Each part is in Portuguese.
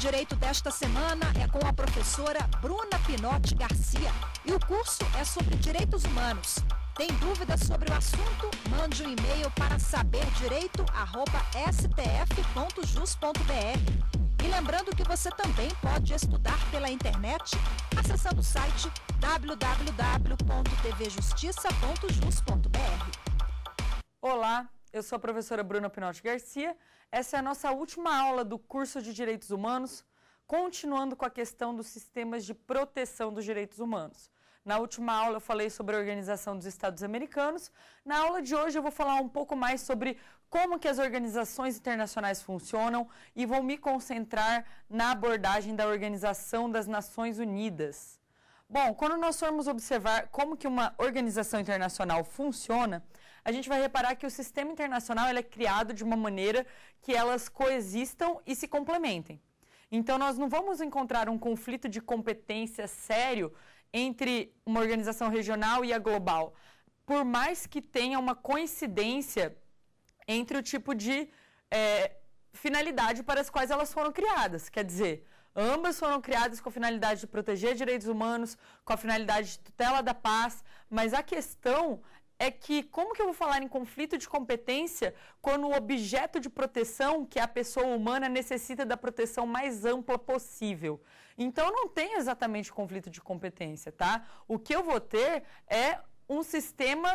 Direito desta semana é com a professora Bruna Pinotti Garcia e o curso é sobre direitos humanos. Tem dúvidas sobre o assunto? Mande um e-mail para saberdireito@stf.jus.br. E lembrando que você também pode estudar pela internet acessando o site www.tvjustiça.jus.br. Olá, eu sou a professora Bruna Pinotti Garcia essa é a nossa última aula do curso de Direitos Humanos, continuando com a questão dos sistemas de proteção dos direitos humanos. Na última aula eu falei sobre a organização dos Estados Americanos. Na aula de hoje eu vou falar um pouco mais sobre como que as organizações internacionais funcionam e vou me concentrar na abordagem da Organização das Nações Unidas. Bom, quando nós formos observar como que uma organização internacional funciona, a gente vai reparar que o sistema internacional é criado de uma maneira que elas coexistam e se complementem. Então, nós não vamos encontrar um conflito de competência sério entre uma organização regional e a global, por mais que tenha uma coincidência entre o tipo de é, finalidade para as quais elas foram criadas. Quer dizer, ambas foram criadas com a finalidade de proteger direitos humanos, com a finalidade de tutela da paz, mas a questão é que como que eu vou falar em conflito de competência quando o objeto de proteção, que é a pessoa humana, necessita da proteção mais ampla possível? Então não tem exatamente conflito de competência, tá? O que eu vou ter é um sistema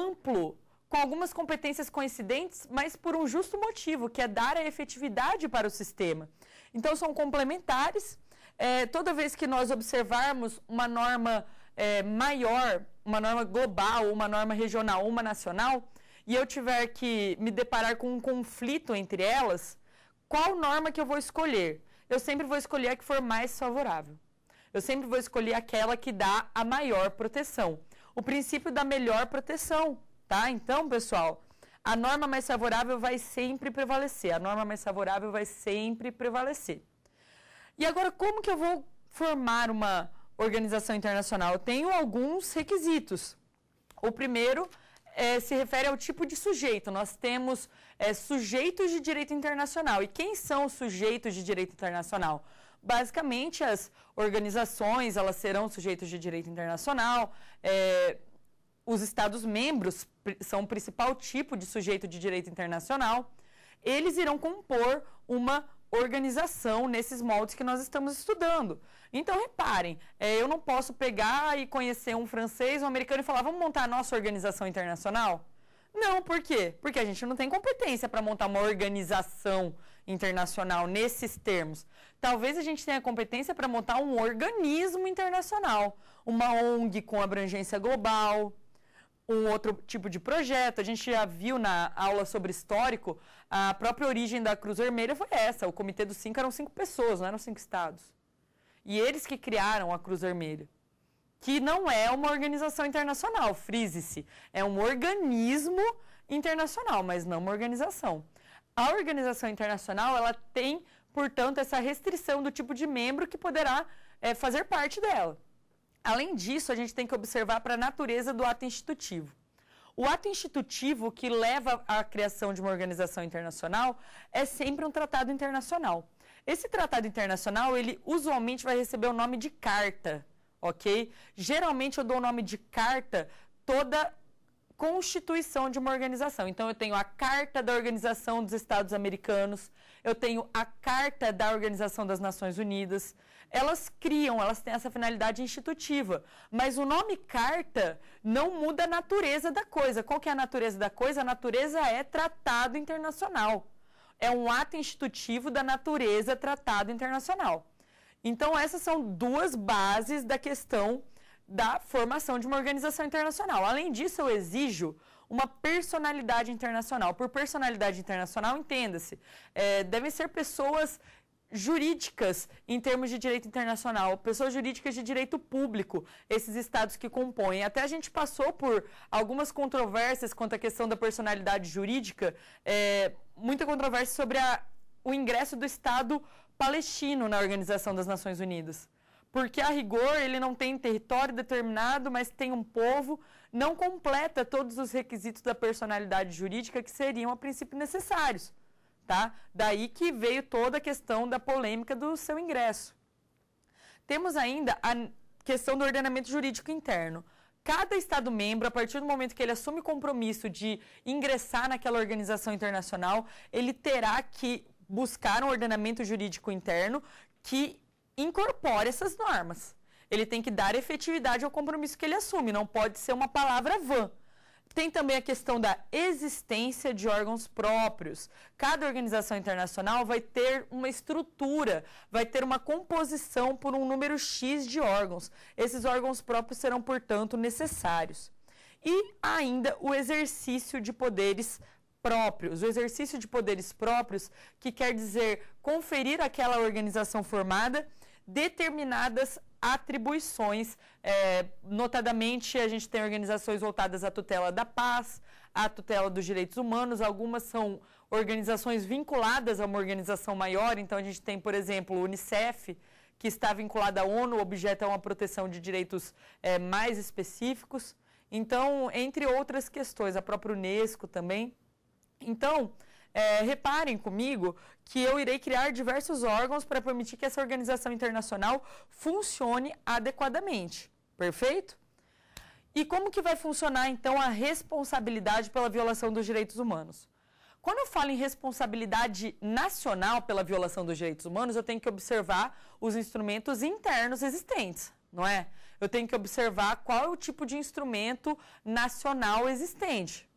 amplo com algumas competências coincidentes, mas por um justo motivo, que é dar a efetividade para o sistema. Então são complementares. É, toda vez que nós observarmos uma norma é, maior, uma norma global, uma norma regional, uma nacional, e eu tiver que me deparar com um conflito entre elas, qual norma que eu vou escolher? Eu sempre vou escolher a que for mais favorável. Eu sempre vou escolher aquela que dá a maior proteção. O princípio da melhor proteção, tá? Então, pessoal, a norma mais favorável vai sempre prevalecer. A norma mais favorável vai sempre prevalecer. E agora, como que eu vou formar uma, organização internacional. Eu tenho alguns requisitos. O primeiro é, se refere ao tipo de sujeito. Nós temos é, sujeitos de direito internacional. E quem são os sujeitos de direito internacional? Basicamente, as organizações, elas serão sujeitos de direito internacional, é, os Estados-membros são o principal tipo de sujeito de direito internacional, eles irão compor uma organização nesses moldes que nós estamos estudando. Então, reparem, é, eu não posso pegar e conhecer um francês, um americano e falar, vamos montar a nossa organização internacional? Não, por quê? Porque a gente não tem competência para montar uma organização internacional nesses termos. Talvez a gente tenha competência para montar um organismo internacional, uma ONG com abrangência global, um outro tipo de projeto. A gente já viu na aula sobre histórico, a própria origem da Cruz Vermelha foi essa. O Comitê dos Cinco eram cinco pessoas, não eram cinco estados. E eles que criaram a Cruz Vermelha, que não é uma organização internacional, frise-se. É um organismo internacional, mas não uma organização. A organização internacional, ela tem, portanto, essa restrição do tipo de membro que poderá é, fazer parte dela. Além disso, a gente tem que observar para a natureza do ato institutivo. O ato institutivo que leva à criação de uma organização internacional é sempre um tratado internacional. Esse tratado internacional, ele usualmente vai receber o nome de carta, ok? Geralmente eu dou o nome de carta toda constituição de uma organização. Então eu tenho a Carta da Organização dos Estados Americanos, eu tenho a Carta da Organização das Nações Unidas, elas criam, elas têm essa finalidade institutiva. Mas o nome carta não muda a natureza da coisa. Qual que é a natureza da coisa? A natureza é tratado internacional. É um ato institutivo da natureza tratado internacional. Então, essas são duas bases da questão da formação de uma organização internacional. Além disso, eu exijo uma personalidade internacional. Por personalidade internacional, entenda-se, é, devem ser pessoas jurídicas em termos de direito internacional, pessoas jurídicas de direito público, esses estados que compõem. Até a gente passou por algumas controvérsias quanto à questão da personalidade jurídica, é, muita controvérsia sobre a, o ingresso do Estado palestino na Organização das Nações Unidas. Porque, a rigor, ele não tem território determinado, mas tem um povo, não completa todos os requisitos da personalidade jurídica que seriam, a princípio, necessários tá? Daí que veio toda a questão da polêmica do seu ingresso. Temos ainda a questão do ordenamento jurídico interno. Cada Estado membro, a partir do momento que ele assume o compromisso de ingressar naquela organização internacional, ele terá que buscar um ordenamento jurídico interno que incorpore essas normas. Ele tem que dar efetividade ao compromisso que ele assume, não pode ser uma palavra vã. Tem também a questão da existência de órgãos próprios. Cada organização internacional vai ter uma estrutura, vai ter uma composição por um número X de órgãos. Esses órgãos próprios serão, portanto, necessários. E ainda o exercício de poderes próprios. O exercício de poderes próprios, que quer dizer conferir àquela organização formada determinadas atribuições. É, notadamente, a gente tem organizações voltadas à tutela da paz, à tutela dos direitos humanos, algumas são organizações vinculadas a uma organização maior, então a gente tem, por exemplo, o Unicef, que está vinculada à ONU, objeto a uma proteção de direitos é, mais específicos. Então, entre outras questões, a própria Unesco também. Então, é, reparem comigo que eu irei criar diversos órgãos para permitir que essa organização internacional funcione adequadamente. Perfeito? E como que vai funcionar então a responsabilidade pela violação dos direitos humanos? Quando eu falo em responsabilidade nacional pela violação dos direitos humanos, eu tenho que observar os instrumentos internos existentes, não é? Eu tenho que observar qual é o tipo de instrumento nacional existente.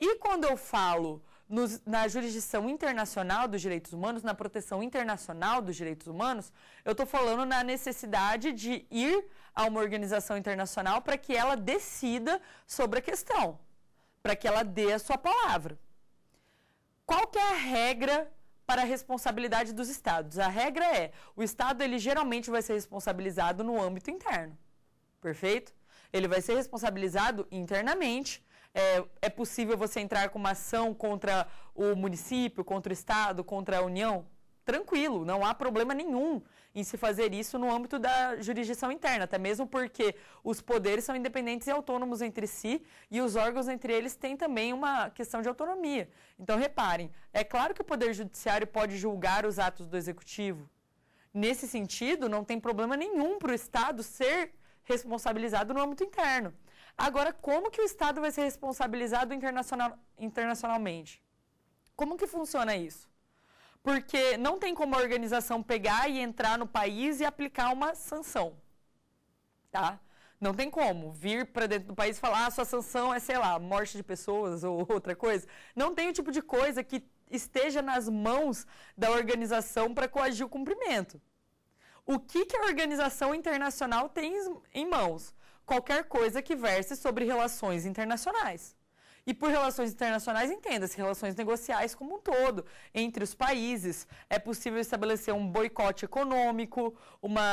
E quando eu falo nos, na jurisdição internacional dos direitos humanos, na proteção internacional dos direitos humanos, eu estou falando na necessidade de ir a uma organização internacional para que ela decida sobre a questão, para que ela dê a sua palavra. Qual que é a regra para a responsabilidade dos estados? A regra é, o estado ele geralmente vai ser responsabilizado no âmbito interno. Perfeito? Ele vai ser responsabilizado internamente é, é possível você entrar com uma ação contra o município, contra o Estado, contra a União? tranquilo, não há problema nenhum em se fazer isso no âmbito da jurisdição interna, até mesmo porque os poderes são independentes e autônomos entre si e os órgãos entre eles têm também uma questão de autonomia. Então, reparem, é claro que o Poder Judiciário pode julgar os atos do Executivo. Nesse sentido, não tem problema nenhum para o Estado ser responsabilizado no âmbito interno. Agora, como que o Estado vai ser responsabilizado internacional, internacionalmente? Como que funciona isso? Porque não tem como a organização pegar e entrar no país e aplicar uma sanção, tá? Não tem como vir para dentro do país e falar, ah, sua sanção é, sei lá, morte de pessoas ou outra coisa. Não tem o tipo de coisa que esteja nas mãos da organização para coagir o cumprimento. O que, que a organização internacional tem em mãos? qualquer coisa que verse sobre relações internacionais. E por relações internacionais, entenda-se relações negociais como um todo, entre os países. É possível estabelecer um boicote econômico, uma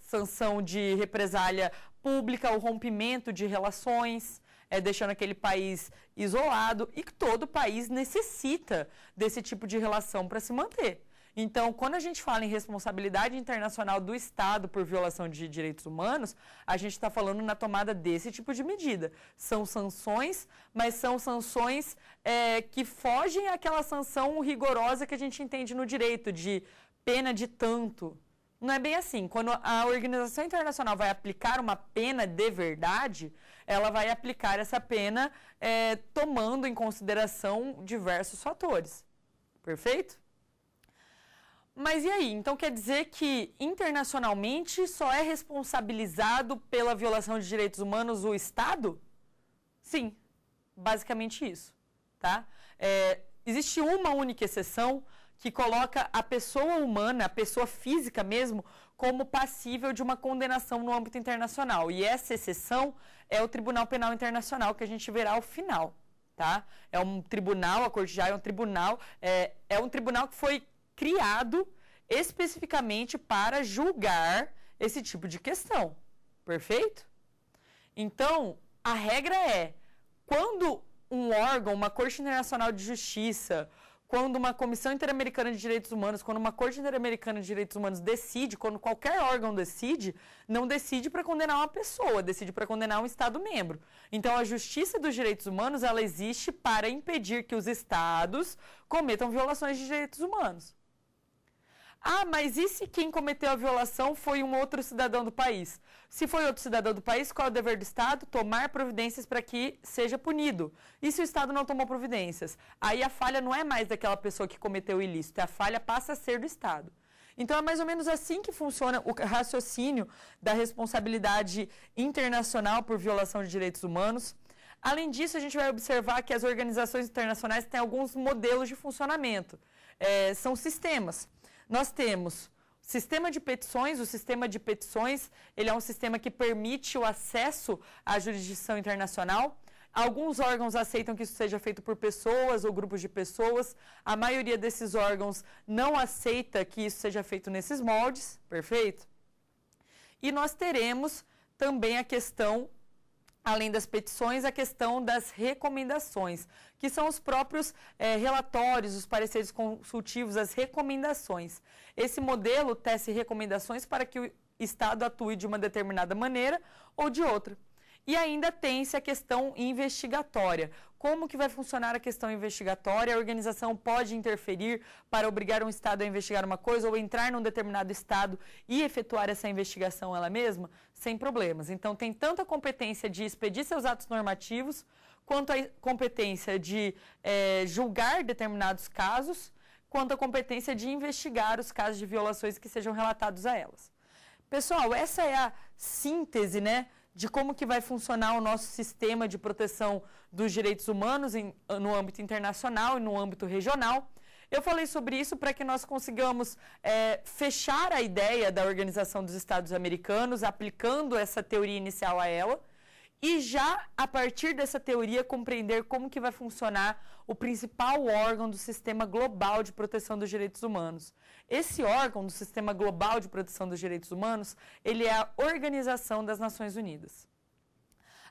sanção de represália pública, o rompimento de relações, é, deixando aquele país isolado. E todo país necessita desse tipo de relação para se manter. Então, quando a gente fala em responsabilidade internacional do Estado por violação de direitos humanos, a gente está falando na tomada desse tipo de medida. São sanções, mas são sanções é, que fogem àquela sanção rigorosa que a gente entende no direito, de pena de tanto. Não é bem assim. Quando a organização internacional vai aplicar uma pena de verdade, ela vai aplicar essa pena é, tomando em consideração diversos fatores. Perfeito? Mas e aí? Então quer dizer que internacionalmente só é responsabilizado pela violação de direitos humanos o Estado? Sim, basicamente isso, tá? É, existe uma única exceção que coloca a pessoa humana, a pessoa física mesmo, como passível de uma condenação no âmbito internacional. E essa exceção é o Tribunal Penal Internacional que a gente verá ao final, tá? É um tribunal, a corte já é um tribunal, é, é um tribunal que foi criado especificamente para julgar esse tipo de questão. Perfeito? Então, a regra é: quando um órgão, uma Corte Internacional de Justiça, quando uma Comissão Interamericana de Direitos Humanos, quando uma Corte Interamericana de Direitos Humanos decide, quando qualquer órgão decide, não decide para condenar uma pessoa, decide para condenar um Estado membro. Então, a justiça dos direitos humanos, ela existe para impedir que os Estados cometam violações de direitos humanos. Ah, mas e se quem cometeu a violação foi um outro cidadão do país? Se foi outro cidadão do país, qual é o dever do Estado? Tomar providências para que seja punido. E se o Estado não tomou providências? Aí a falha não é mais daquela pessoa que cometeu o ilícito, a falha passa a ser do Estado. Então é mais ou menos assim que funciona o raciocínio da responsabilidade internacional por violação de direitos humanos. Além disso, a gente vai observar que as organizações internacionais têm alguns modelos de funcionamento. É, são sistemas. Nós temos Sistema de petições, o sistema de petições, ele é um sistema que permite o acesso à jurisdição internacional. Alguns órgãos aceitam que isso seja feito por pessoas ou grupos de pessoas. A maioria desses órgãos não aceita que isso seja feito nesses moldes, perfeito? E nós teremos também a questão além das petições, a questão das recomendações, que são os próprios eh, relatórios, os pareceres consultivos, as recomendações. Esse modelo tece recomendações para que o Estado atue de uma determinada maneira ou de outra. E ainda tem-se a questão investigatória. Como que vai funcionar a questão investigatória? A organização pode interferir para obrigar um Estado a investigar uma coisa ou entrar num determinado Estado e efetuar essa investigação ela mesma? Sem problemas. Então, tem tanto a competência de expedir seus atos normativos, quanto a competência de é, julgar determinados casos, quanto a competência de investigar os casos de violações que sejam relatados a elas. Pessoal, essa é a síntese, né? de como que vai funcionar o nosso sistema de proteção dos direitos humanos em, no âmbito internacional e no âmbito regional. Eu falei sobre isso para que nós consigamos é, fechar a ideia da Organização dos Estados Americanos, aplicando essa teoria inicial a ela, e já a partir dessa teoria compreender como que vai funcionar o principal órgão do sistema global de proteção dos direitos humanos. Esse órgão do Sistema Global de Proteção dos Direitos Humanos, ele é a Organização das Nações Unidas.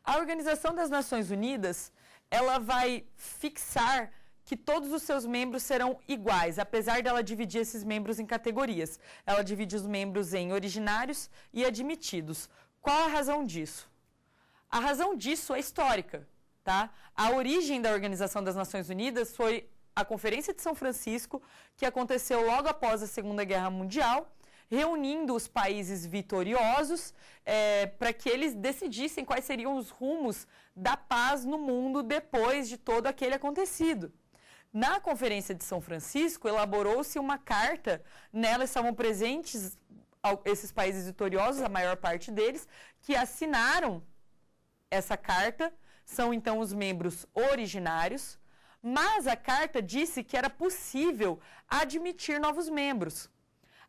A Organização das Nações Unidas, ela vai fixar que todos os seus membros serão iguais, apesar dela dividir esses membros em categorias. Ela divide os membros em originários e admitidos. Qual a razão disso? A razão disso é histórica, tá? A origem da Organização das Nações Unidas foi a Conferência de São Francisco, que aconteceu logo após a Segunda Guerra Mundial, reunindo os países vitoriosos é, para que eles decidissem quais seriam os rumos da paz no mundo depois de todo aquele acontecido. Na Conferência de São Francisco, elaborou-se uma carta, nela estavam presentes esses países vitoriosos, a maior parte deles, que assinaram essa carta, são então os membros originários, mas a carta disse que era possível admitir novos membros.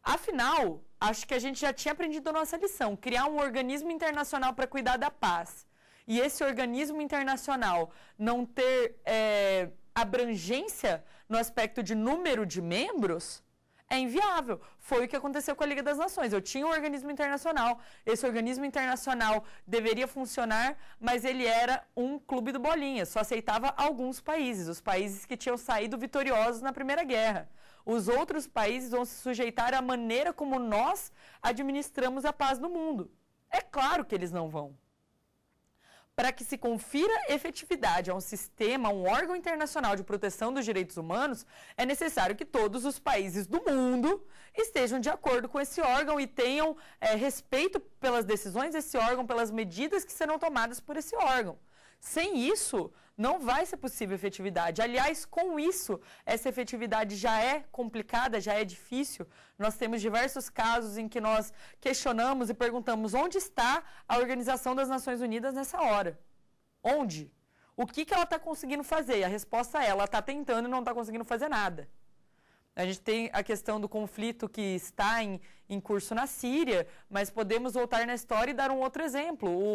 Afinal, acho que a gente já tinha aprendido a nossa lição, criar um organismo internacional para cuidar da paz. E esse organismo internacional não ter é, abrangência no aspecto de número de membros, é inviável. Foi o que aconteceu com a Liga das Nações. Eu tinha um organismo internacional, esse organismo internacional deveria funcionar, mas ele era um clube do bolinha, só aceitava alguns países, os países que tinham saído vitoriosos na Primeira Guerra. Os outros países vão se sujeitar à maneira como nós administramos a paz no mundo. É claro que eles não vão para que se confira efetividade a um sistema, a um órgão internacional de proteção dos direitos humanos, é necessário que todos os países do mundo estejam de acordo com esse órgão e tenham é, respeito pelas decisões desse órgão, pelas medidas que serão tomadas por esse órgão. Sem isso, não vai ser possível efetividade. Aliás, com isso, essa efetividade já é complicada, já é difícil. Nós temos diversos casos em que nós questionamos e perguntamos onde está a Organização das Nações Unidas nessa hora. Onde? O que, que ela está conseguindo fazer? E a resposta é: ela está tentando e não está conseguindo fazer nada. A gente tem a questão do conflito que está em, em curso na Síria, mas podemos voltar na história e dar um outro exemplo. O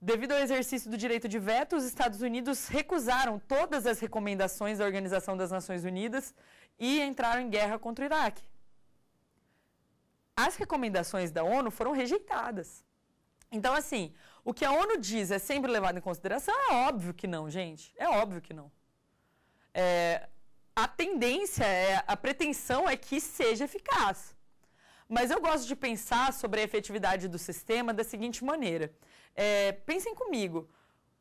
Devido ao exercício do direito de veto, os Estados Unidos recusaram todas as recomendações da Organização das Nações Unidas e entraram em guerra contra o Iraque. As recomendações da ONU foram rejeitadas. Então, assim, o que a ONU diz é sempre levado em consideração? É óbvio que não, gente. É óbvio que não. É, a tendência, é, a pretensão é que seja eficaz. Mas eu gosto de pensar sobre a efetividade do sistema da seguinte maneira: é, pensem comigo,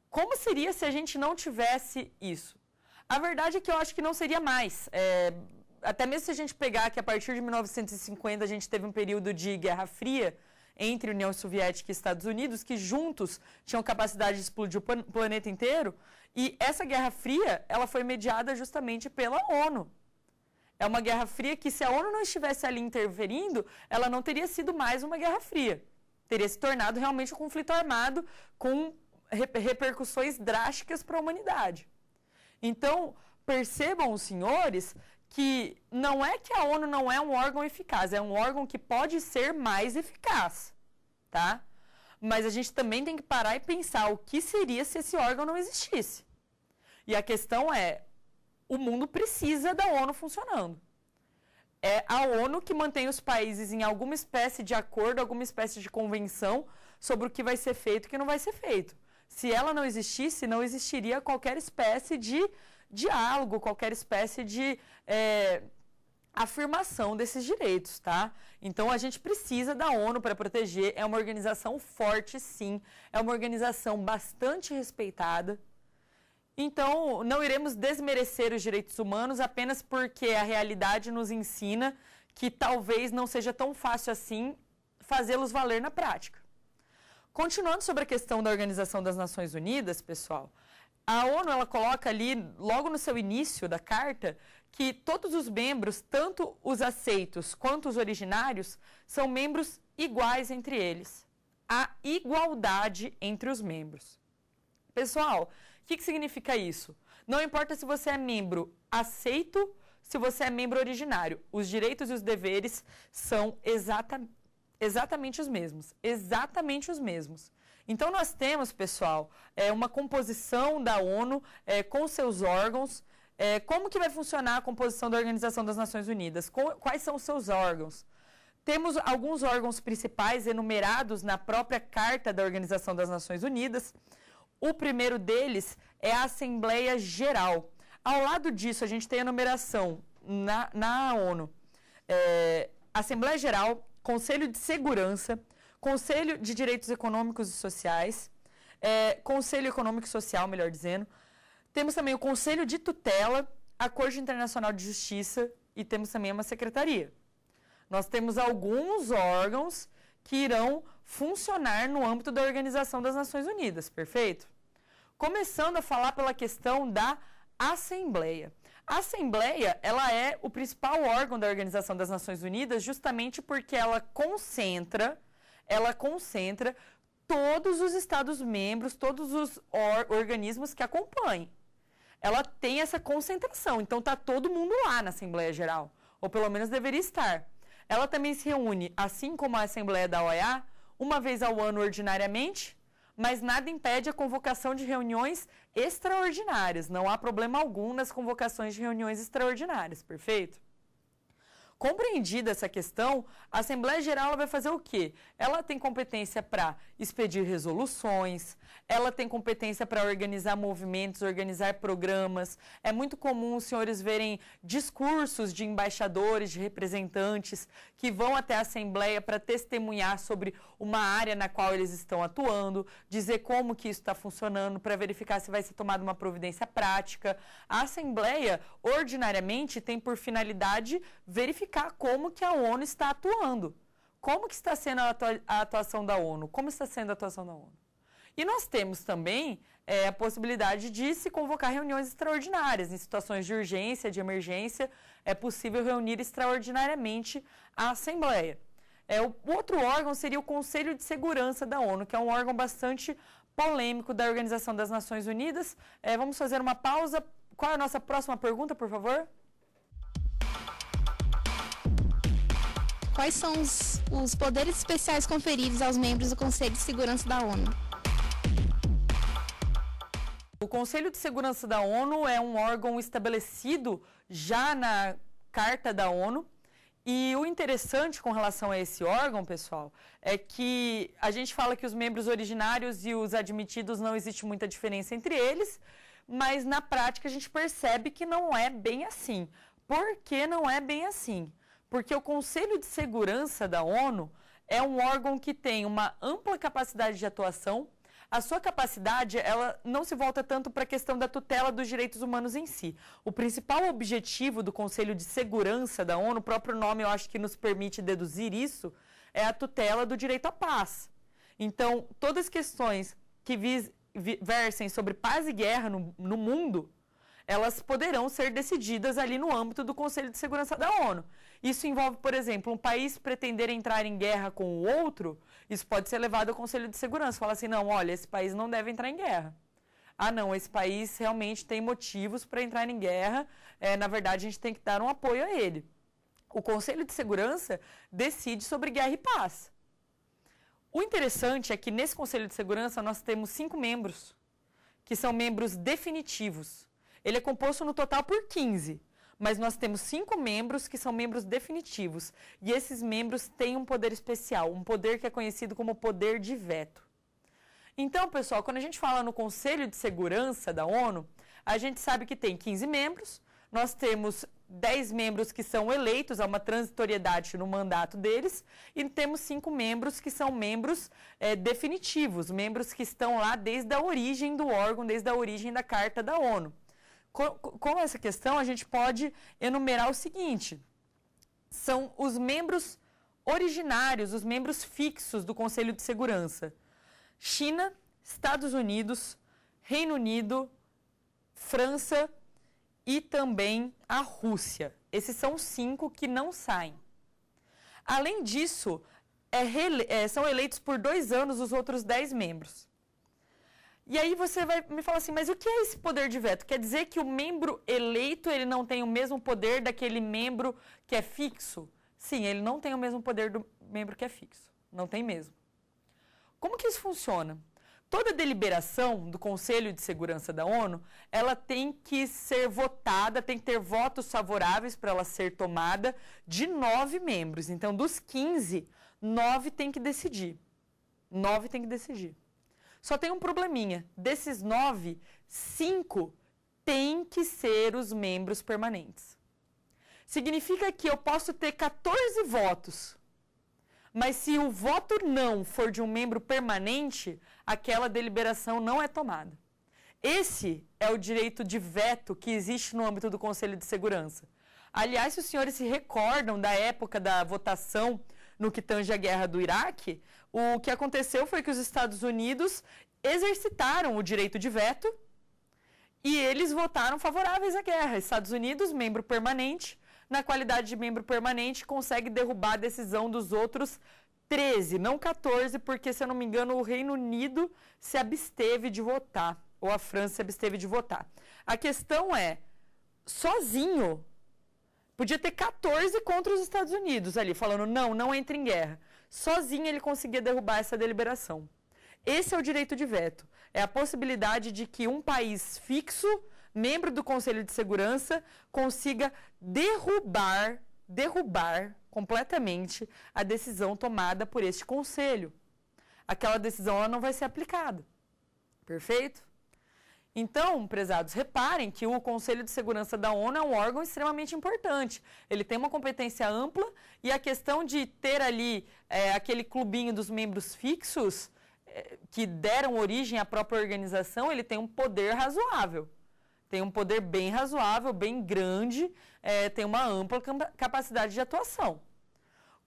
como seria se a gente não tivesse isso? A verdade é que eu acho que não seria mais. É, até mesmo se a gente pegar que a partir de 1950 a gente teve um período de Guerra Fria entre União Soviética e Estados Unidos, que juntos tinham capacidade de explodir o planeta inteiro, e essa Guerra Fria ela foi mediada justamente pela ONU. É uma guerra fria que, se a ONU não estivesse ali interferindo, ela não teria sido mais uma guerra fria. Teria se tornado realmente um conflito armado com repercussões drásticas para a humanidade. Então, percebam os senhores que não é que a ONU não é um órgão eficaz, é um órgão que pode ser mais eficaz, tá? Mas a gente também tem que parar e pensar o que seria se esse órgão não existisse. E a questão é, o mundo precisa da ONU funcionando. É a ONU que mantém os países em alguma espécie de acordo, alguma espécie de convenção sobre o que vai ser feito e o que não vai ser feito. Se ela não existisse, não existiria qualquer espécie de diálogo, qualquer espécie de é, afirmação desses direitos, tá? Então a gente precisa da ONU para proteger. É uma organização forte, sim. É uma organização bastante respeitada, então, não iremos desmerecer os direitos humanos apenas porque a realidade nos ensina que talvez não seja tão fácil assim fazê-los valer na prática. Continuando sobre a questão da Organização das Nações Unidas, pessoal, a ONU ela coloca ali, logo no seu início da carta, que todos os membros, tanto os aceitos quanto os originários, são membros iguais entre eles. Há igualdade entre os membros. Pessoal, o que, que significa isso? Não importa se você é membro aceito, se você é membro originário, os direitos e os deveres são exata, exatamente os mesmos. Exatamente os mesmos. Então, nós temos, pessoal, é, uma composição da ONU é, com seus órgãos. É, como que vai funcionar a composição da Organização das Nações Unidas? Com, quais são os seus órgãos? Temos alguns órgãos principais enumerados na própria Carta da Organização das Nações Unidas. O primeiro deles é a Assembleia Geral. Ao lado disso, a gente tem a numeração na, na ONU: é, Assembleia Geral, Conselho de Segurança, Conselho de Direitos Econômicos e Sociais, é, Conselho Econômico e Social, melhor dizendo. Temos também o Conselho de Tutela, a Corte Internacional de Justiça e temos também uma secretaria. Nós temos alguns órgãos que irão funcionar no âmbito da Organização das Nações Unidas, perfeito? Começando a falar pela questão da Assembleia. A Assembleia, ela é o principal órgão da Organização das Nações Unidas justamente porque ela concentra, ela concentra todos os estados membros, todos os or organismos que acompanhem. Ela tem essa concentração, então está todo mundo lá na Assembleia Geral, ou pelo menos deveria estar. Ela também se reúne, assim como a Assembleia da OEA, uma vez ao ano ordinariamente, mas nada impede a convocação de reuniões extraordinárias. Não há problema algum nas convocações de reuniões extraordinárias, perfeito? Compreendida essa questão, a Assembleia Geral vai fazer o quê? Ela tem competência para expedir resoluções, ela tem competência para organizar movimentos, organizar programas. É muito comum os senhores verem discursos de embaixadores, de representantes que vão até a Assembleia para testemunhar sobre uma área na qual eles estão atuando, dizer como que isso está funcionando, para verificar se vai ser tomada uma providência prática. A Assembleia, ordinariamente, tem por finalidade verificar verificar como que a ONU está atuando. Como que está sendo a atuação da ONU? Como está sendo a atuação da ONU? E nós temos também é, a possibilidade de se convocar reuniões extraordinárias. Em situações de urgência, de emergência, é possível reunir extraordinariamente a Assembleia. É, o outro órgão seria o Conselho de Segurança da ONU, que é um órgão bastante polêmico da Organização das Nações Unidas. É, vamos fazer uma pausa. Qual é a nossa próxima pergunta, por favor? quais são os, os poderes especiais conferidos aos membros do Conselho de Segurança da ONU? O Conselho de Segurança da ONU é um órgão estabelecido já na Carta da ONU. E o interessante com relação a esse órgão, pessoal, é que a gente fala que os membros originários e os admitidos não existe muita diferença entre eles, mas na prática a gente percebe que não é bem assim. Por que não é bem assim? Porque o Conselho de Segurança da ONU é um órgão que tem uma ampla capacidade de atuação. A sua capacidade, ela não se volta tanto para a questão da tutela dos direitos humanos em si. O principal objetivo do Conselho de Segurança da ONU, o próprio nome eu acho que nos permite deduzir isso, é a tutela do direito à paz. Então, todas as questões que vis, versem sobre paz e guerra no, no mundo, elas poderão ser decididas ali no âmbito do Conselho de Segurança da ONU. Isso envolve, por exemplo, um país pretender entrar em guerra com o outro, isso pode ser levado ao Conselho de Segurança. Fala assim: não, olha, esse país não deve entrar em guerra. Ah, não, esse país realmente tem motivos para entrar em guerra, é, na verdade, a gente tem que dar um apoio a ele. O Conselho de Segurança decide sobre guerra e paz. O interessante é que nesse Conselho de Segurança nós temos cinco membros, que são membros definitivos. Ele é composto no total por 15 mas nós temos cinco membros que são membros definitivos. E esses membros têm um poder especial, um poder que é conhecido como poder de veto. Então, pessoal, quando a gente fala no Conselho de Segurança da ONU, a gente sabe que tem 15 membros, nós temos 10 membros que são eleitos, há uma transitoriedade no mandato deles, e temos cinco membros que são membros é, definitivos, membros que estão lá desde a origem do órgão, desde a origem da Carta da ONU. Com, com essa questão, a gente pode enumerar o seguinte: são os membros originários, os membros fixos do Conselho de Segurança: China, Estados Unidos, Reino Unido, França e também a Rússia. Esses são cinco que não saem. Além disso, é, é, são eleitos por dois anos os outros dez membros. E aí você vai me falar assim, mas o que é esse poder de veto? Quer dizer que o membro eleito ele não tem o mesmo poder daquele membro que é fixo? Sim, ele não tem o mesmo poder do membro que é fixo. Não tem mesmo. Como que isso funciona? Toda deliberação do Conselho de Segurança da ONU, ela tem que ser votada, tem que ter votos favoráveis para ela ser tomada de nove membros. Então, dos 15, nove tem que decidir. Nove tem que decidir. Só tem um probleminha. Desses nove, cinco têm que ser os membros permanentes. Significa que eu posso ter 14 votos, mas se o voto não for de um membro permanente, aquela deliberação não é tomada. Esse é o direito de veto que existe no âmbito do Conselho de Segurança. Aliás, se os senhores se recordam da época da votação no que tange a guerra do Iraque, o que aconteceu foi que os Estados Unidos exercitaram o direito de veto e eles votaram favoráveis à guerra. Estados Unidos, membro permanente, na qualidade de membro permanente, consegue derrubar a decisão dos outros 13, não 14, porque, se eu não me engano, o Reino Unido se absteve de votar, ou a França se absteve de votar. A questão é, sozinho, podia ter 14 contra os Estados Unidos ali, falando não, não entre em guerra sozinho ele conseguia derrubar essa deliberação. Esse é o direito de veto. É a possibilidade de que um país fixo, membro do Conselho de Segurança, consiga derrubar, derrubar completamente a decisão tomada por este conselho. Aquela decisão ela não vai ser aplicada. Perfeito? Então, prezados, reparem que o Conselho de Segurança da ONU é um órgão extremamente importante. Ele tem uma competência ampla e a questão de ter ali é, aquele clubinho dos membros fixos é, que deram origem à própria organização, ele tem um poder razoável. Tem um poder bem razoável, bem grande, é, tem uma ampla capacidade de atuação.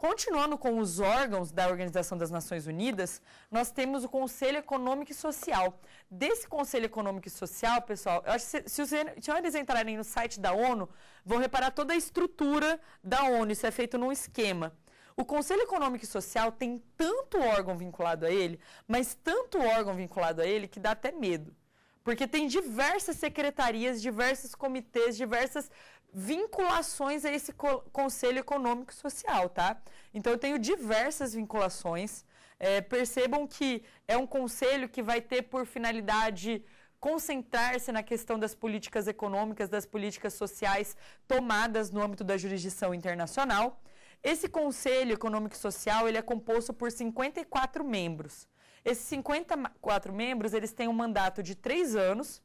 Continuando com os órgãos da Organização das Nações Unidas, nós temos o Conselho Econômico e Social. Desse Conselho Econômico e Social, pessoal, eu acho que se, se entrarem no site da ONU, vão reparar toda a estrutura da ONU. Isso é feito num esquema. O Conselho Econômico e Social tem tanto órgão vinculado a ele, mas tanto órgão vinculado a ele que dá até medo. Porque tem diversas secretarias, diversos comitês, diversas vinculações a esse Conselho Econômico e Social, tá? Então eu tenho diversas vinculações. É, percebam que é um conselho que vai ter por finalidade concentrar-se na questão das políticas econômicas, das políticas sociais tomadas no âmbito da jurisdição internacional. Esse Conselho Econômico e Social ele é composto por 54 membros. Esses 54 membros eles têm um mandato de três anos,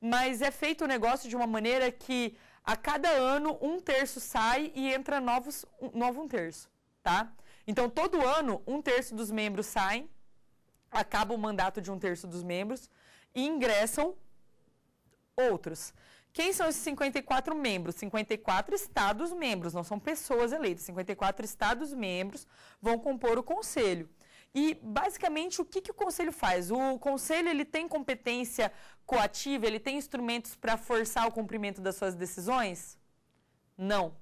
mas é feito o negócio de uma maneira que a cada ano, um terço sai e entra novos, um, novo um terço, tá? Então, todo ano, um terço dos membros saem, acaba o mandato de um terço dos membros e ingressam outros. Quem são esses 54 membros? 54 estados membros, não são pessoas eleitas. 54 estados membros vão compor o conselho. E basicamente o que, que o conselho faz? O conselho ele tem competência coativa, ele tem instrumentos para forçar o cumprimento das suas decisões? Não.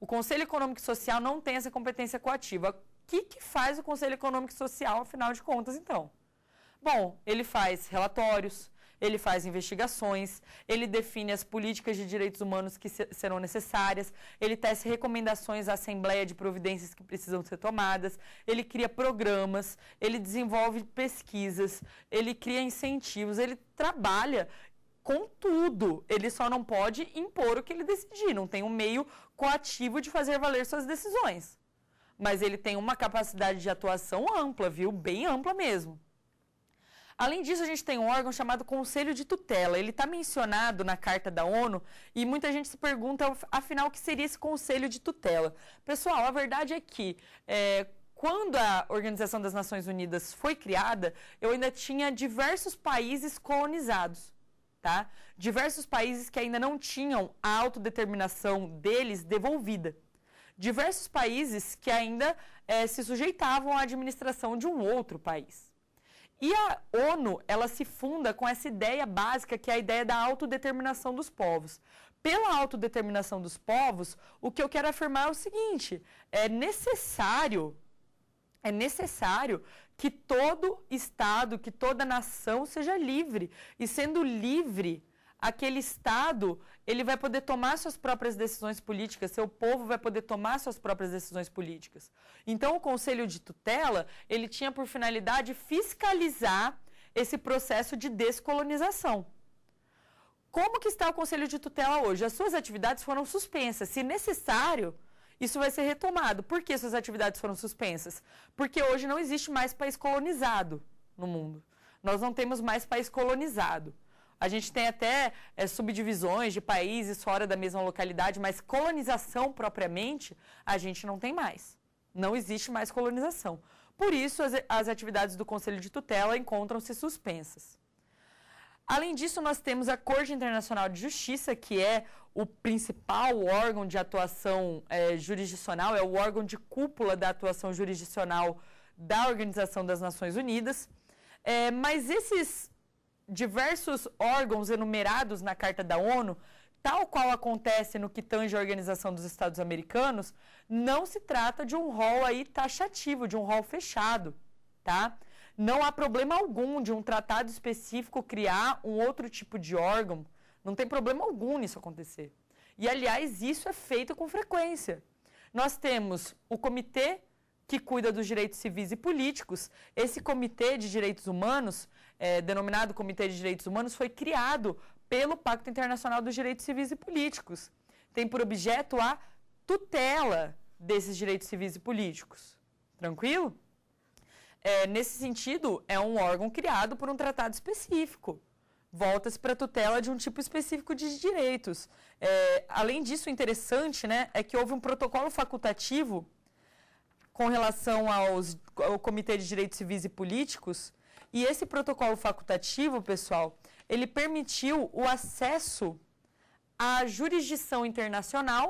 O Conselho Econômico e Social não tem essa competência coativa. O que, que faz o Conselho Econômico e Social, afinal de contas, então? Bom, ele faz relatórios, ele faz investigações, ele define as políticas de direitos humanos que serão necessárias, ele tece recomendações à Assembleia de providências que precisam ser tomadas, ele cria programas, ele desenvolve pesquisas, ele cria incentivos, ele trabalha com tudo. Ele só não pode impor o que ele decidir, não tem um meio coativo de fazer valer suas decisões. Mas ele tem uma capacidade de atuação ampla, viu? Bem ampla mesmo. Além disso, a gente tem um órgão chamado Conselho de Tutela. Ele está mencionado na Carta da ONU e muita gente se pergunta, afinal, o que seria esse Conselho de Tutela? Pessoal, a verdade é que... É, quando a Organização das Nações Unidas foi criada, eu ainda tinha diversos países colonizados. Tá? Diversos países que ainda não tinham a autodeterminação deles devolvida. Diversos países que ainda é, se sujeitavam à administração de um outro país. E a ONU, ela se funda com essa ideia básica, que é a ideia da autodeterminação dos povos. Pela autodeterminação dos povos, o que eu quero afirmar é o seguinte: é necessário é necessário que todo estado, que toda nação seja livre. E sendo livre, aquele Estado ele vai poder tomar suas próprias decisões políticas, seu povo vai poder tomar suas próprias decisões políticas. Então, o Conselho de Tutela ele tinha por finalidade fiscalizar esse processo de descolonização. Como que está o Conselho de Tutela hoje? As suas atividades foram suspensas. Se necessário, isso vai ser retomado. Por que suas atividades foram suspensas? Porque hoje não existe mais país colonizado no mundo. Nós não temos mais país colonizado. A gente tem até é, subdivisões de países fora da mesma localidade, mas colonização propriamente a gente não tem mais. Não existe mais colonização. Por isso, as, as atividades do Conselho de Tutela encontram-se suspensas. Além disso, nós temos a Corte Internacional de Justiça, que é o principal órgão de atuação é, jurisdicional, é o órgão de cúpula da atuação jurisdicional da Organização das Nações Unidas. É, mas esses diversos órgãos enumerados na Carta da ONU, tal qual acontece no que tange a Organização dos Estados Americanos, não se trata de um rol aí taxativo, de um rol fechado, tá? Não há problema algum de um tratado específico criar um outro tipo de órgão, não tem problema algum nisso acontecer. E aliás, isso é feito com frequência. Nós temos o Comitê que cuida dos direitos civis e políticos, esse Comitê de Direitos Humanos, é, denominado Comitê de Direitos Humanos, foi criado pelo Pacto Internacional dos Direitos Civis e Políticos. Tem por objeto a tutela desses direitos civis e políticos. Tranquilo? É, nesse sentido, é um órgão criado por um tratado específico. Volta-se para a tutela de um tipo específico de direitos. É, além disso, interessante né, é que houve um protocolo facultativo com relação aos, ao Comitê de Direitos Civis e Políticos. E esse protocolo facultativo, pessoal, ele permitiu o acesso à jurisdição internacional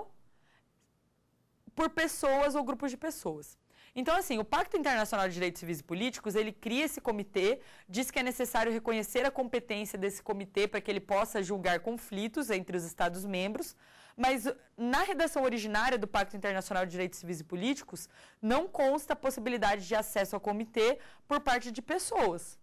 por pessoas ou grupos de pessoas. Então, assim, o Pacto Internacional de Direitos Civis e Políticos, ele cria esse comitê, diz que é necessário reconhecer a competência desse comitê para que ele possa julgar conflitos entre os Estados-membros, mas na redação originária do Pacto Internacional de Direitos Civis e Políticos, não consta a possibilidade de acesso ao comitê por parte de pessoas,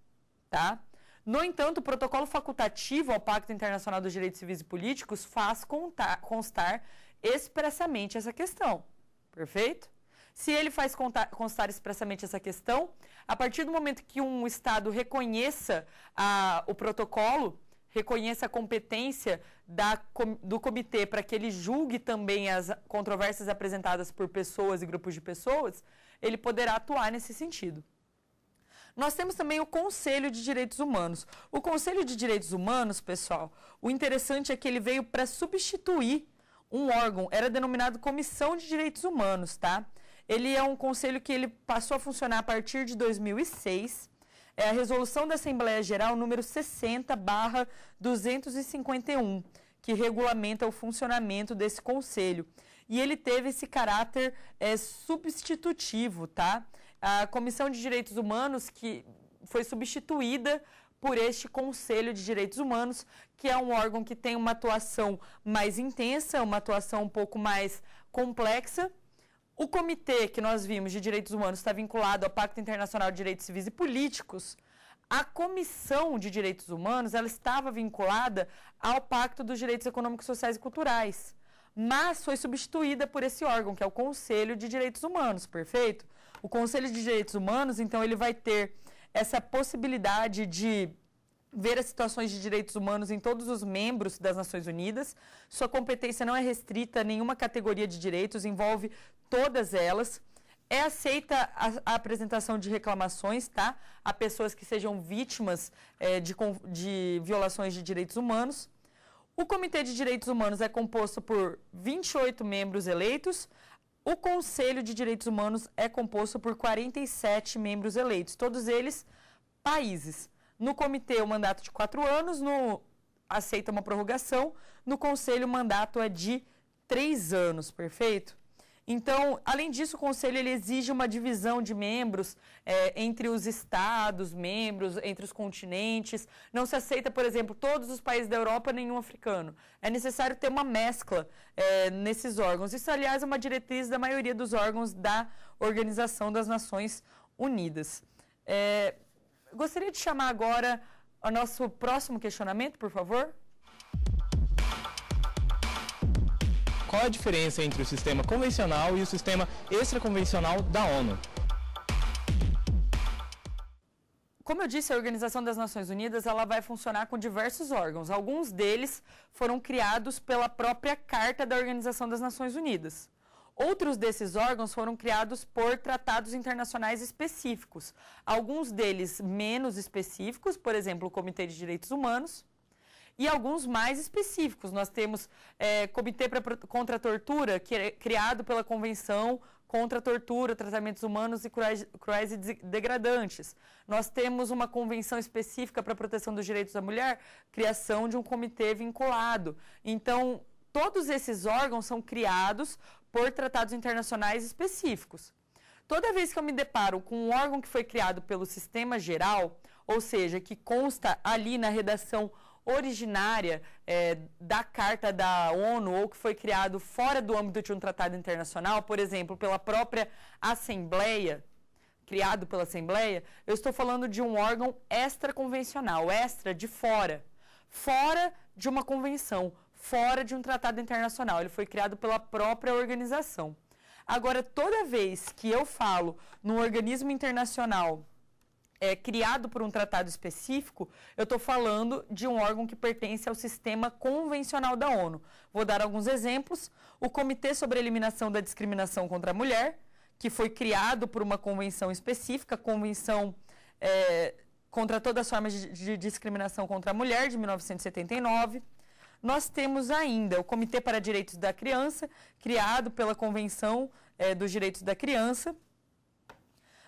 tá? No entanto, o protocolo facultativo ao Pacto Internacional dos Direitos Civis e Políticos faz contar, constar expressamente essa questão, perfeito? Se ele faz contar, constar expressamente essa questão, a partir do momento que um Estado reconheça a, o protocolo, reconheça a competência da, do comitê para que ele julgue também as controvérsias apresentadas por pessoas e grupos de pessoas, ele poderá atuar nesse sentido. Nós temos também o Conselho de Direitos Humanos. O Conselho de Direitos Humanos, pessoal, o interessante é que ele veio para substituir um órgão, era denominado Comissão de Direitos Humanos, tá? Ele é um conselho que ele passou a funcionar a partir de 2006 é a resolução da Assembleia Geral número 60, barra 251, que regulamenta o funcionamento desse conselho. E ele teve esse caráter é, substitutivo, tá? A Comissão de Direitos Humanos, que foi substituída por este Conselho de Direitos Humanos, que é um órgão que tem uma atuação mais intensa, uma atuação um pouco mais complexa, o comitê que nós vimos de direitos humanos está vinculado ao Pacto Internacional de Direitos Civis e Políticos. A Comissão de Direitos Humanos ela estava vinculada ao Pacto dos Direitos Econômicos, Sociais e Culturais, mas foi substituída por esse órgão, que é o Conselho de Direitos Humanos, perfeito? O Conselho de Direitos Humanos, então, ele vai ter essa possibilidade de ver as situações de direitos humanos em todos os membros das Nações Unidas. Sua competência não é restrita a nenhuma categoria de direitos, envolve todas elas. É aceita a, a apresentação de reclamações, tá? A pessoas que sejam vítimas é, de, de violações de direitos humanos. O Comitê de Direitos Humanos é composto por 28 membros eleitos, o Conselho de Direitos Humanos é composto por 47 membros eleitos, todos eles países. No comitê, o mandato de quatro anos, no aceita uma prorrogação, no conselho, o mandato é de três anos, perfeito? Então, além disso, o Conselho ele exige uma divisão de membros é, entre os estados, membros, entre os continentes. Não se aceita, por exemplo, todos os países da Europa, nenhum africano. É necessário ter uma mescla é, nesses órgãos. Isso, aliás, é uma diretriz da maioria dos órgãos da Organização das Nações Unidas. É, Gostaria de chamar agora o nosso próximo questionamento, por favor. Qual a diferença entre o sistema convencional e o sistema extraconvencional da ONU? Como eu disse, a Organização das Nações Unidas ela vai funcionar com diversos órgãos. Alguns deles foram criados pela própria Carta da Organização das Nações Unidas. Outros desses órgãos foram criados por tratados internacionais específicos, alguns deles menos específicos, por exemplo, o Comitê de Direitos Humanos, e alguns mais específicos. Nós temos é, Comitê pra, contra a Tortura, que é criado pela Convenção contra a Tortura, Tratamentos Humanos e Cruéis, cruéis e Degradantes. Nós temos uma convenção específica para a proteção dos direitos da mulher, criação de um comitê vinculado. Então, todos esses órgãos são criados por tratados internacionais específicos. Toda vez que eu me deparo com um órgão que foi criado pelo sistema geral, ou seja, que consta ali na redação originária é, da Carta da ONU ou que foi criado fora do âmbito de um tratado internacional, por exemplo, pela própria Assembleia, criado pela Assembleia, eu estou falando de um órgão extraconvencional, extra, de fora, fora de uma convenção, fora de um tratado internacional, ele foi criado pela própria organização. Agora, toda vez que eu falo num organismo internacional é, criado por um tratado específico, eu estou falando de um órgão que pertence ao sistema convencional da ONU. Vou dar alguns exemplos. O Comitê sobre a Eliminação da Discriminação contra a Mulher, que foi criado por uma convenção específica, Convenção é, contra todas as formas de, de discriminação contra a mulher, de 1979 nós temos ainda o Comitê para Direitos da Criança, criado pela Convenção é, dos Direitos da Criança.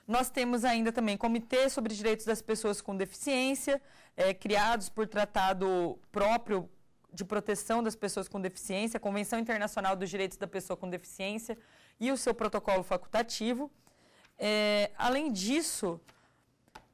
Nós temos ainda também Comitê sobre Direitos das Pessoas com Deficiência, é, criados por tratado próprio de proteção das pessoas com deficiência, a Convenção Internacional dos Direitos da Pessoa com Deficiência e o seu protocolo facultativo. É, além disso,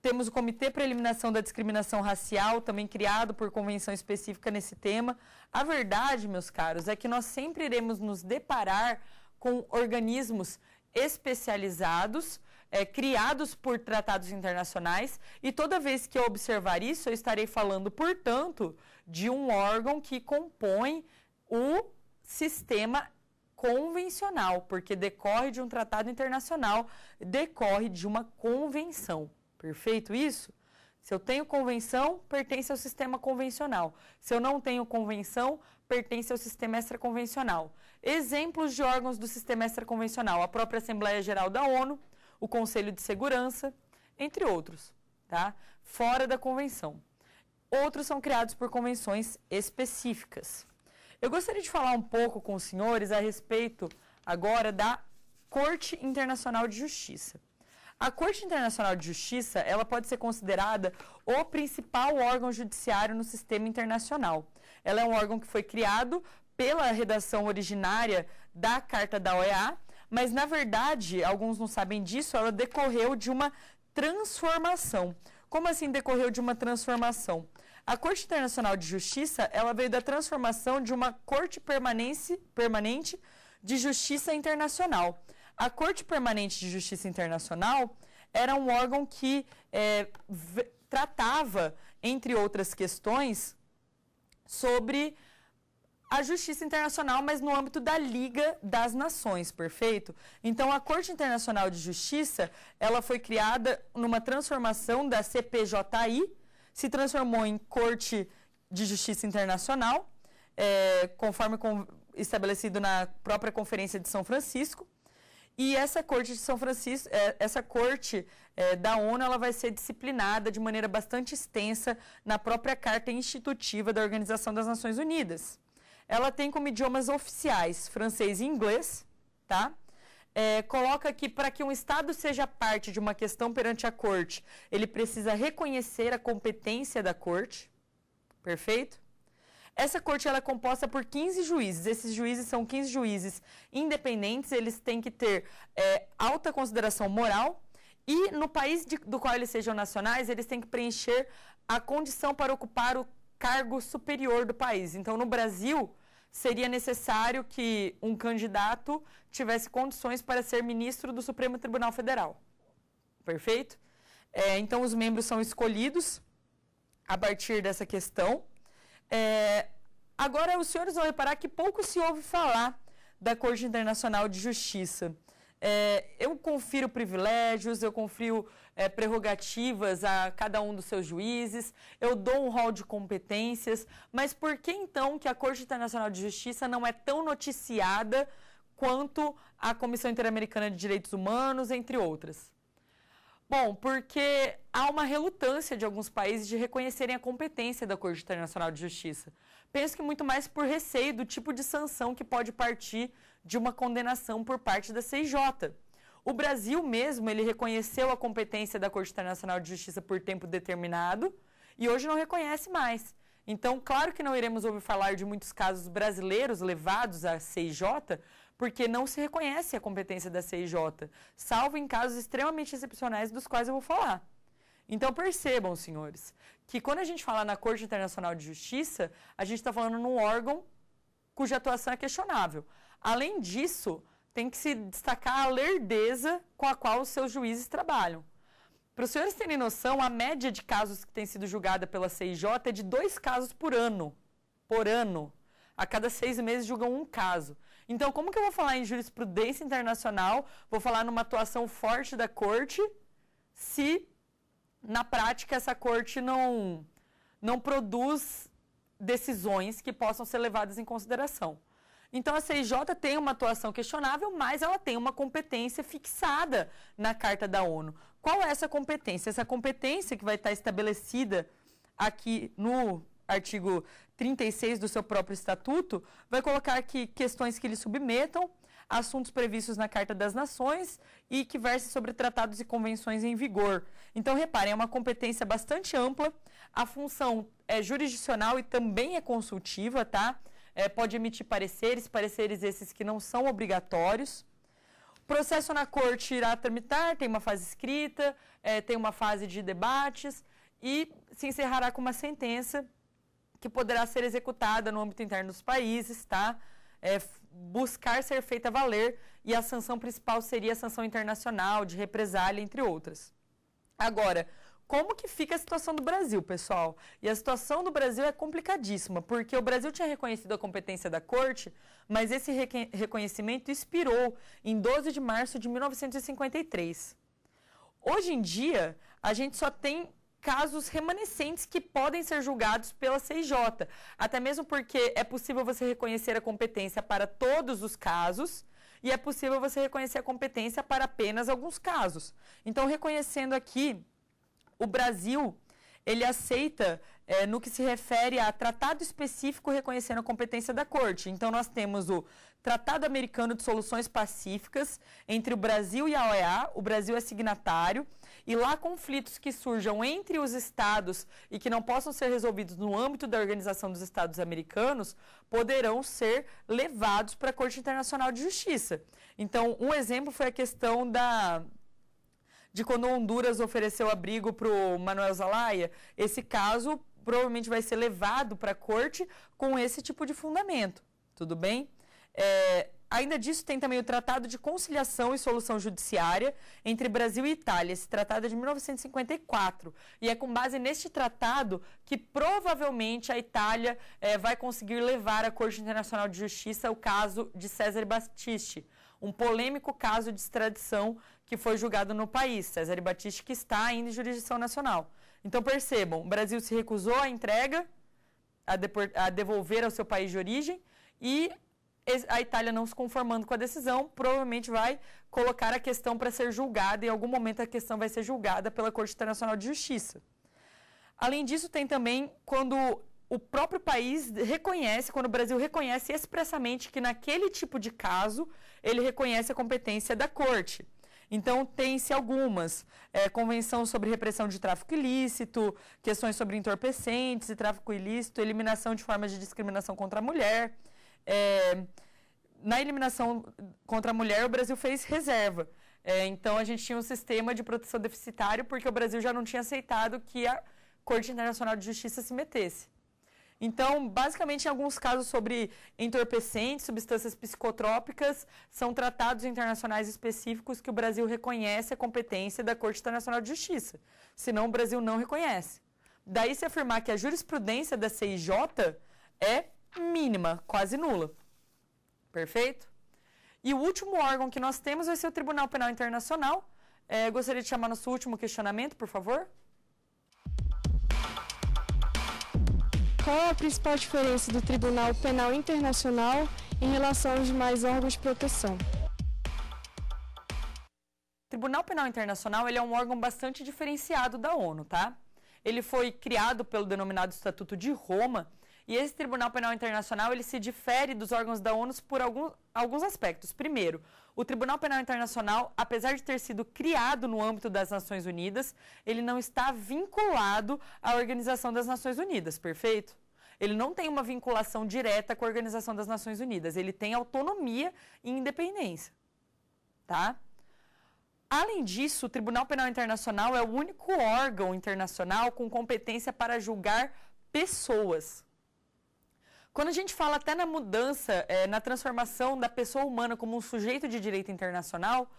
temos o Comitê para Eliminação da Discriminação Racial, também criado por convenção específica nesse tema. A verdade, meus caros, é que nós sempre iremos nos deparar com organismos especializados, é, criados por tratados internacionais, e toda vez que eu observar isso, eu estarei falando, portanto, de um órgão que compõe o sistema convencional, porque decorre de um tratado internacional, decorre de uma convenção. Perfeito isso? Se eu tenho convenção, pertence ao sistema convencional. Se eu não tenho convenção, pertence ao sistema extraconvencional. Exemplos de órgãos do sistema extraconvencional: a própria Assembleia Geral da ONU, o Conselho de Segurança, entre outros, tá? Fora da convenção. Outros são criados por convenções específicas. Eu gostaria de falar um pouco com os senhores a respeito agora da Corte Internacional de Justiça. A Corte Internacional de Justiça, ela pode ser considerada o principal órgão judiciário no sistema internacional. Ela é um órgão que foi criado pela redação originária da Carta da OEA, mas na verdade, alguns não sabem disso, ela decorreu de uma transformação. Como assim decorreu de uma transformação? A Corte Internacional de Justiça, ela veio da transformação de uma Corte Permanente de Justiça Internacional. A Corte Permanente de Justiça Internacional era um órgão que é, tratava, entre outras questões, sobre a justiça internacional, mas no âmbito da Liga das Nações, perfeito? Então, a Corte Internacional de Justiça, ela foi criada numa transformação da CPJI, se transformou em Corte de Justiça Internacional, é, conforme com, estabelecido na própria Conferência de São Francisco, e essa corte de São Francisco, é, essa corte é, da ONU, ela vai ser disciplinada de maneira bastante extensa na própria Carta Institutiva da Organização das Nações Unidas. Ela tem como idiomas oficiais francês e inglês, tá? É, coloca que para que um Estado seja parte de uma questão perante a corte, ele precisa reconhecer a competência da corte, perfeito? Essa corte ela é composta por 15 juízes. Esses juízes são 15 juízes independentes, eles têm que ter é, alta consideração moral e no país de, do qual eles sejam nacionais, eles têm que preencher a condição para ocupar o cargo superior do país. Então, no Brasil, seria necessário que um candidato tivesse condições para ser ministro do Supremo Tribunal Federal. Perfeito? É, então, os membros são escolhidos a partir dessa questão. É, agora, os senhores vão reparar que pouco se ouve falar da Corte Internacional de Justiça. É, eu confiro privilégios, eu confiro é, prerrogativas a cada um dos seus juízes, eu dou um rol de competências, mas por que então que a Corte Internacional de Justiça não é tão noticiada quanto a Comissão Interamericana de Direitos Humanos, entre outras? Bom, porque há uma relutância de alguns países de reconhecerem a competência da Corte Internacional de Justiça. Penso que muito mais por receio do tipo de sanção que pode partir de uma condenação por parte da CIJ. O Brasil mesmo, ele reconheceu a competência da Corte Internacional de Justiça por tempo determinado e hoje não reconhece mais. Então, claro que não iremos ouvir falar de muitos casos brasileiros levados à CIJ, porque não se reconhece a competência da CIJ, salvo em casos extremamente excepcionais dos quais eu vou falar. Então percebam, senhores, que quando a gente fala na Corte Internacional de Justiça, a gente está falando num órgão cuja atuação é questionável. Além disso, tem que se destacar a lerdeza com a qual os seus juízes trabalham. Para os senhores terem noção, a média de casos que tem sido julgada pela CIJ é de dois casos por ano. Por ano. A cada seis meses julgam um caso. Então, como que eu vou falar em jurisprudência internacional, vou falar numa atuação forte da corte, se na prática essa corte não, não produz decisões que possam ser levadas em consideração? Então, a CIJ tem uma atuação questionável, mas ela tem uma competência fixada na Carta da ONU. Qual é essa competência? Essa competência que vai estar estabelecida aqui no artigo 36 do seu próprio estatuto, vai colocar que questões que lhe submetam, assuntos previstos na Carta das Nações e que verse sobre tratados e convenções em vigor. Então, reparem, é uma competência bastante ampla, a função é jurisdicional e também é consultiva, tá? É, pode emitir pareceres, pareceres esses que não são obrigatórios. Processo na corte irá tramitar, tem uma fase escrita, é, tem uma fase de debates e se encerrará com uma sentença que poderá ser executada no âmbito interno dos países, tá? É, buscar ser feita valer e a sanção principal seria a sanção internacional, de represália, entre outras. Agora, como que fica a situação do Brasil, pessoal? E a situação do Brasil é complicadíssima, porque o Brasil tinha reconhecido a competência da corte, mas esse reconhecimento expirou em 12 de março de 1953. Hoje em dia, a gente só tem casos remanescentes que podem ser julgados pela CIJ, até mesmo porque é possível você reconhecer a competência para todos os casos e é possível você reconhecer a competência para apenas alguns casos. Então, reconhecendo aqui, o Brasil ele aceita é, no que se refere a tratado específico reconhecendo a competência da corte. Então, nós temos o Tratado Americano de Soluções Pacíficas entre o Brasil e a OEA, o Brasil é signatário e lá conflitos que surjam entre os estados e que não possam ser resolvidos no âmbito da Organização dos Estados Americanos poderão ser levados para a Corte Internacional de Justiça. Então, um exemplo foi a questão da de quando Honduras ofereceu abrigo para o Manuel Zelaya, esse caso provavelmente vai ser levado para a corte com esse tipo de fundamento, tudo bem? É, Ainda disso, tem também o Tratado de Conciliação e Solução Judiciária entre Brasil e Itália. Esse tratado é de 1954 e é com base neste tratado que provavelmente a Itália é, vai conseguir levar à Corte Internacional de Justiça o caso de César Battisti, um polêmico caso de extradição que foi julgado no país. César Battisti que está ainda em jurisdição nacional. Então percebam, o Brasil se recusou à entrega, a, a devolver ao seu país de origem e a Itália não se conformando com a decisão, provavelmente vai colocar a questão para ser julgada e em algum momento a questão vai ser julgada pela Corte Internacional de Justiça. Além disso, tem também quando o próprio país reconhece, quando o Brasil reconhece expressamente que naquele tipo de caso ele reconhece a competência da Corte. Então, tem-se algumas. É, convenção sobre repressão de tráfico ilícito, questões sobre entorpecentes e tráfico ilícito, eliminação de formas de discriminação contra a mulher, é, na eliminação contra a mulher, o Brasil fez reserva. É, então, a gente tinha um sistema de proteção deficitário porque o Brasil já não tinha aceitado que a Corte Internacional de Justiça se metesse. Então, basicamente, em alguns casos sobre entorpecentes, substâncias psicotrópicas, são tratados internacionais específicos que o Brasil reconhece a competência da Corte Internacional de Justiça. Senão, o Brasil não reconhece. Daí se afirmar que a jurisprudência da CIJ é mínima, quase nula. Perfeito? E o último órgão que nós temos vai ser o Tribunal Penal Internacional. É, gostaria de chamar nosso último questionamento, por favor. Qual é a principal diferença do Tribunal Penal Internacional em relação aos demais órgãos de proteção? O Tribunal Penal Internacional ele é um órgão bastante diferenciado da ONU, tá? Ele foi criado pelo denominado Estatuto de Roma e esse Tribunal Penal Internacional, ele se difere dos órgãos da ONU por algum, alguns aspectos. Primeiro, o Tribunal Penal Internacional, apesar de ter sido criado no âmbito das Nações Unidas, ele não está vinculado à Organização das Nações Unidas, perfeito? Ele não tem uma vinculação direta com a Organização das Nações Unidas, ele tem autonomia e independência, tá? Além disso, o Tribunal Penal Internacional é o único órgão internacional com competência para julgar pessoas. Quando a gente fala até na mudança, é, na transformação da pessoa humana como um sujeito de direito internacional,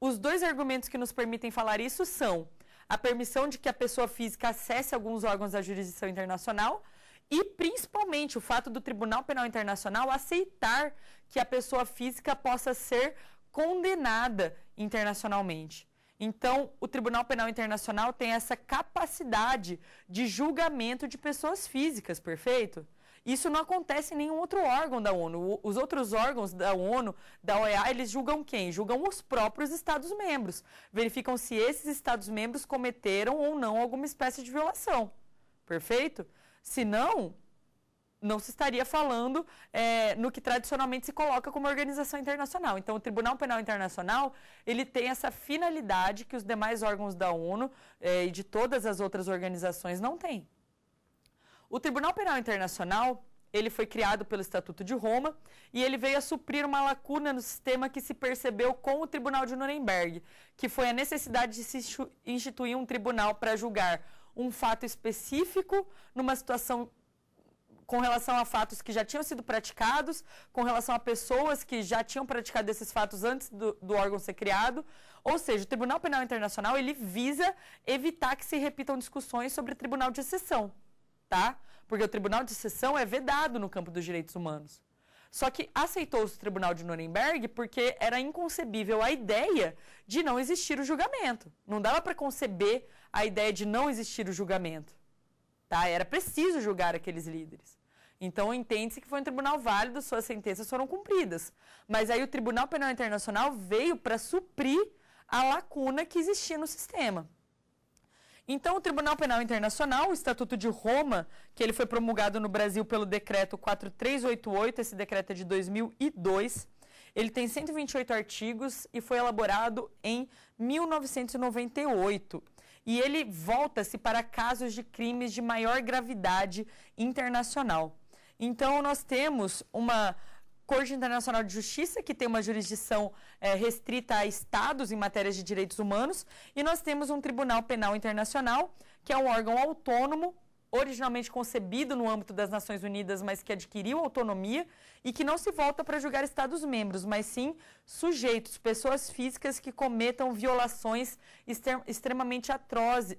os dois argumentos que nos permitem falar isso são a permissão de que a pessoa física acesse alguns órgãos da jurisdição internacional e principalmente o fato do Tribunal Penal Internacional aceitar que a pessoa física possa ser condenada internacionalmente. Então, o Tribunal Penal Internacional tem essa capacidade de julgamento de pessoas físicas, perfeito? Isso não acontece em nenhum outro órgão da ONU. Os outros órgãos da ONU, da OEA, eles julgam quem? Julgam os próprios Estados-membros. Verificam se esses Estados-membros cometeram ou não alguma espécie de violação. Perfeito? Se não, não se estaria falando é, no que tradicionalmente se coloca como organização internacional. Então, o Tribunal Penal Internacional ele tem essa finalidade que os demais órgãos da ONU é, e de todas as outras organizações não têm. O Tribunal Penal Internacional ele foi criado pelo Estatuto de Roma e ele veio a suprir uma lacuna no sistema que se percebeu com o Tribunal de Nuremberg, que foi a necessidade de se instituir um tribunal para julgar um fato específico numa situação com relação a fatos que já tinham sido praticados, com relação a pessoas que já tinham praticado esses fatos antes do, do, órgão ser criado. Ou seja, o Tribunal Penal Internacional ele visa evitar que se repitam discussões sobre tribunal de exceção tá? Porque o Tribunal de Sessão é vedado no campo dos direitos humanos. Só que aceitou-se o Tribunal de Nuremberg porque era inconcebível a ideia de não existir o julgamento. Não dava para conceber a ideia de não existir o julgamento. Tá? Era preciso julgar aqueles líderes. Então entende-se que foi um tribunal válido, suas sentenças foram cumpridas. Mas aí o Tribunal Penal Internacional veio para suprir a lacuna que existia no sistema. Então, o Tribunal Penal Internacional, o Estatuto de Roma, que ele foi promulgado no Brasil pelo decreto 4388, esse decreto é de 2002, ele tem 128 artigos e foi elaborado em 1998. E ele volta-se para casos de crimes de maior gravidade internacional. Então, nós temos uma Corte Internacional de Justiça, que tem uma jurisdição é, restrita a estados em matérias de direitos humanos, e nós temos um Tribunal Penal Internacional, que é um órgão autônomo originalmente concebido no âmbito das Nações Unidas, mas que adquiriu autonomia e que não se volta para julgar Estados-membros, mas sim sujeitos, pessoas físicas que cometam violações extremamente atrozes,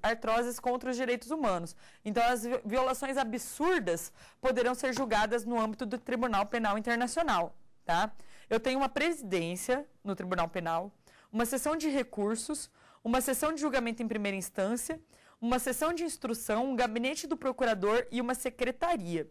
contra os direitos humanos. Então, as violações absurdas poderão ser julgadas no âmbito do Tribunal Penal Internacional. Tá? Eu tenho uma presidência no Tribunal Penal, uma sessão de recursos, uma sessão de julgamento em primeira instância uma sessão de instrução, um gabinete do procurador e uma secretaria.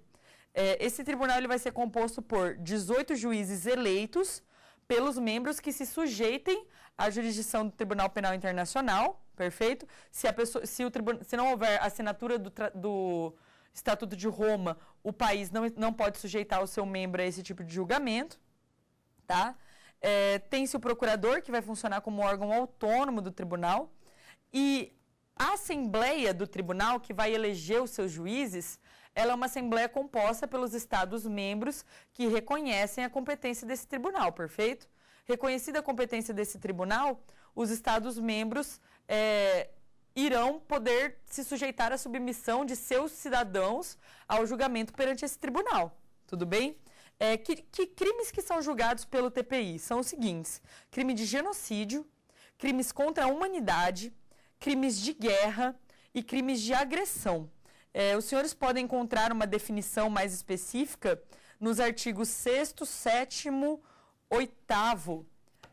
É, esse tribunal ele vai ser composto por 18 juízes eleitos pelos membros que se sujeitem à jurisdição do Tribunal Penal Internacional, perfeito? Se, a pessoa, se, o se não houver assinatura do, do Estatuto de Roma, o país não, não pode sujeitar o seu membro a esse tipo de julgamento, tá? É, Tem-se o procurador, que vai funcionar como órgão autônomo do tribunal, e a Assembleia do Tribunal, que vai eleger os seus juízes, ela é uma Assembleia composta pelos Estados-membros que reconhecem a competência desse Tribunal, perfeito? Reconhecida a competência desse Tribunal, os Estados-membros é, irão poder se sujeitar à submissão de seus cidadãos ao julgamento perante esse Tribunal, tudo bem? É, que, que crimes que são julgados pelo TPI são os seguintes, crime de genocídio, crimes contra a humanidade, crimes de guerra e crimes de agressão. É, os senhores podem encontrar uma definição mais específica nos artigos 6, 7, 8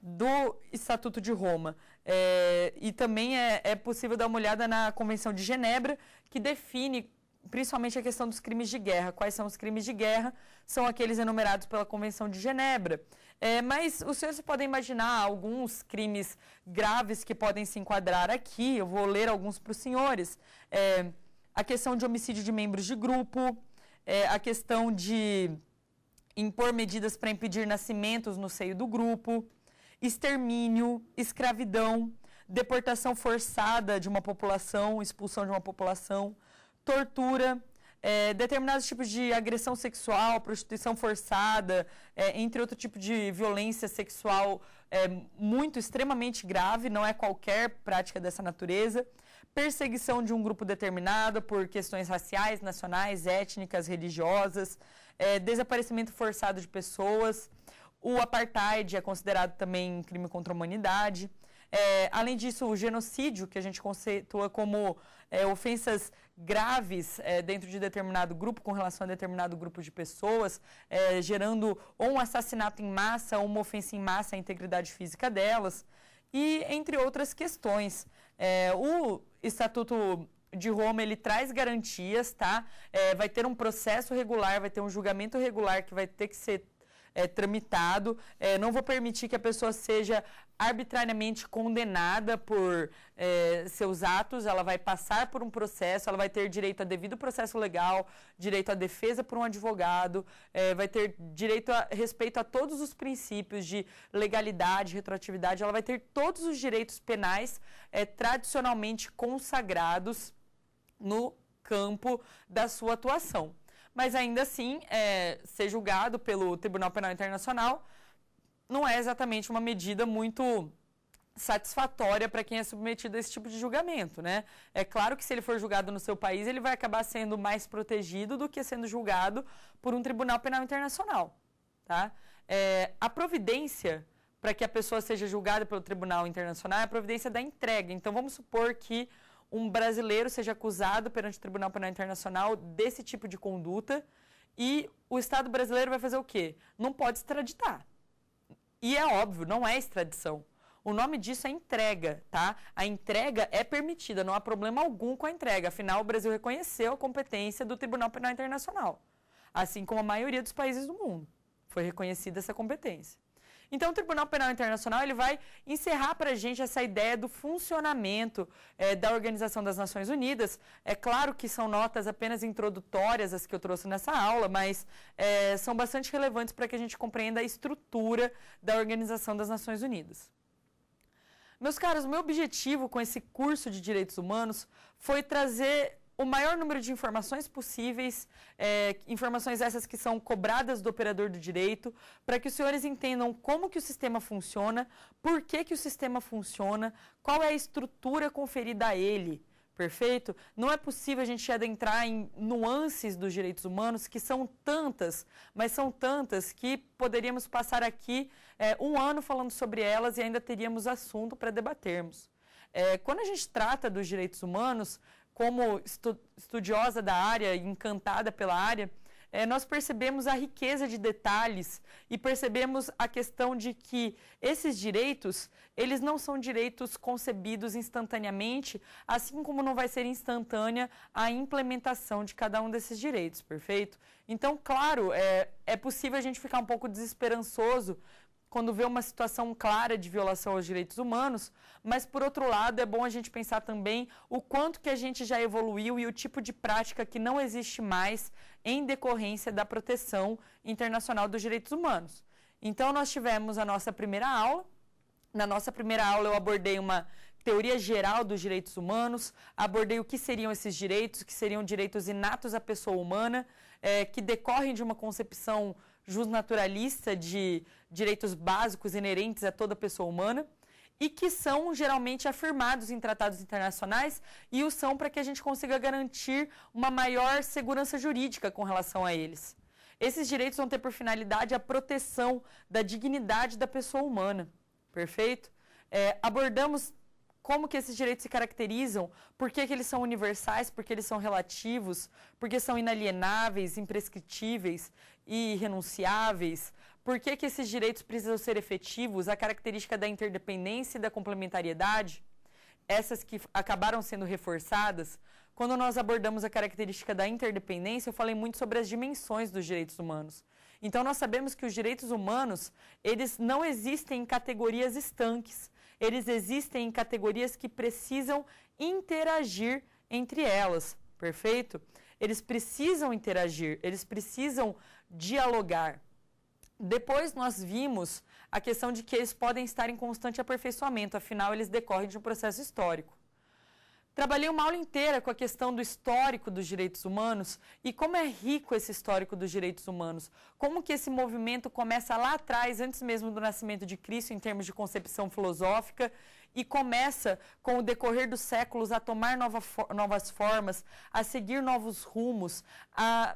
do Estatuto de Roma. É, e também é, é, possível dar uma olhada na Convenção de Genebra, que define principalmente a questão dos crimes de guerra. Quais são os crimes de guerra? São aqueles enumerados pela Convenção de Genebra. É, mas os senhores podem imaginar alguns crimes graves que podem se enquadrar aqui. Eu vou ler alguns para os senhores. É, a questão de homicídio de membros de grupo, é, a questão de impor medidas para impedir nascimentos no seio do grupo, extermínio, escravidão, deportação forçada de uma população, expulsão de uma população, tortura, é, determinados tipos de agressão sexual, prostituição forçada, é, entre outro tipo de violência sexual é, muito, extremamente grave, não é qualquer prática dessa natureza. Perseguição de um grupo determinado por questões raciais, nacionais, étnicas, religiosas, é, desaparecimento forçado de pessoas. O apartheid é considerado também crime contra a humanidade. É, além disso, o genocídio, que a gente conceitua como é, ofensas graves é, dentro de determinado grupo, com relação a determinado grupo de pessoas, é, gerando ou um assassinato em massa, ou uma ofensa em massa à integridade física delas, e entre outras questões. É, o Estatuto de Roma ele traz garantias, tá? É, vai ter um processo regular, vai ter um julgamento regular que vai ter que ser é, tramitado. É, não vou permitir que a pessoa seja arbitrariamente condenada por é, seus atos, ela vai passar por um processo, ela vai ter direito a devido processo legal, direito à defesa por um advogado, é, vai ter direito a respeito a todos os princípios de legalidade, retroatividade, ela vai ter todos os direitos penais é, tradicionalmente consagrados no campo da sua atuação mas ainda assim, é, ser julgado pelo Tribunal Penal Internacional não é exatamente uma medida muito satisfatória para quem é submetido a esse tipo de julgamento, né? É claro que se ele for julgado no seu país, ele vai acabar sendo mais protegido do que sendo julgado por um tribunal penal internacional, tá? É, a providência para que a pessoa seja julgada pelo tribunal internacional é a providência da entrega. Então, vamos supor que um brasileiro seja acusado perante o Tribunal Penal Internacional desse tipo de conduta e o Estado brasileiro vai fazer o quê? Não pode extraditar. E é óbvio, não é extradição. O nome disso é entrega, tá? A entrega é permitida, não há problema algum com a entrega. Afinal, o Brasil reconheceu a competência do Tribunal Penal Internacional, assim como a maioria dos países do mundo. Foi reconhecida essa competência. Então, o Tribunal Penal Internacional ele vai encerrar para a gente essa ideia do funcionamento é, da Organização das Nações Unidas. É claro que são notas apenas introdutórias as que eu trouxe nessa aula, mas é, são bastante relevantes para que a gente compreenda a estrutura da Organização das Nações Unidas. Meus caros, o meu objetivo com esse curso de direitos humanos foi trazer o maior número de informações possíveis, é, informações essas que são cobradas do operador do direito, para que os senhores entendam como que o sistema funciona, por que, que o sistema funciona, qual é a estrutura conferida a ele. Perfeito? Não é possível a gente adentrar em nuances dos direitos humanos, que são tantas, mas são tantas que poderíamos passar aqui é, um ano falando sobre elas e ainda teríamos assunto para debatermos. É, quando a gente trata dos direitos humanos, como estu estudiosa da área, encantada pela área, é, nós percebemos a riqueza de detalhes e percebemos a questão de que esses direitos, eles não são direitos concebidos instantaneamente, assim como não vai ser instantânea a implementação de cada um desses direitos, perfeito? Então, claro, é, é possível a gente ficar um pouco desesperançoso quando vê uma situação clara de violação aos direitos humanos, mas por outro lado é bom a gente pensar também o quanto que a gente já evoluiu e o tipo de prática que não existe mais em decorrência da proteção internacional dos direitos humanos. Então nós tivemos a nossa primeira aula. Na nossa primeira aula eu abordei uma teoria geral dos direitos humanos, abordei o que seriam esses direitos, que seriam direitos inatos à pessoa humana, é, que decorrem de uma concepção justnaturalista de direitos básicos inerentes a toda pessoa humana e que são geralmente afirmados em tratados internacionais e o são para que a gente consiga garantir uma maior segurança jurídica com relação a eles. Esses direitos vão ter por finalidade a proteção da dignidade da pessoa humana, perfeito? É, abordamos como que esses direitos se caracterizam, por que, que eles são universais, por que eles são relativos, por que são inalienáveis, imprescritíveis e irrenunciáveis, por que, que esses direitos precisam ser efetivos, a característica da interdependência e da complementariedade, essas que acabaram sendo reforçadas. Quando nós abordamos a característica da interdependência, eu falei muito sobre as dimensões dos direitos humanos. Então, nós sabemos que os direitos humanos, eles não existem em categorias estanques eles existem em categorias que precisam interagir entre elas, perfeito? Eles precisam interagir, eles precisam dialogar. Depois nós vimos a questão de que eles podem estar em constante aperfeiçoamento, afinal eles decorrem de um processo histórico. Trabalhei uma aula inteira com a questão do histórico dos direitos humanos e como é rico esse histórico dos direitos humanos. Como que esse movimento começa lá atrás, antes mesmo do nascimento de Cristo, em termos de concepção filosófica, e começa, com o decorrer dos séculos, a tomar nova novas formas, a seguir novos rumos, a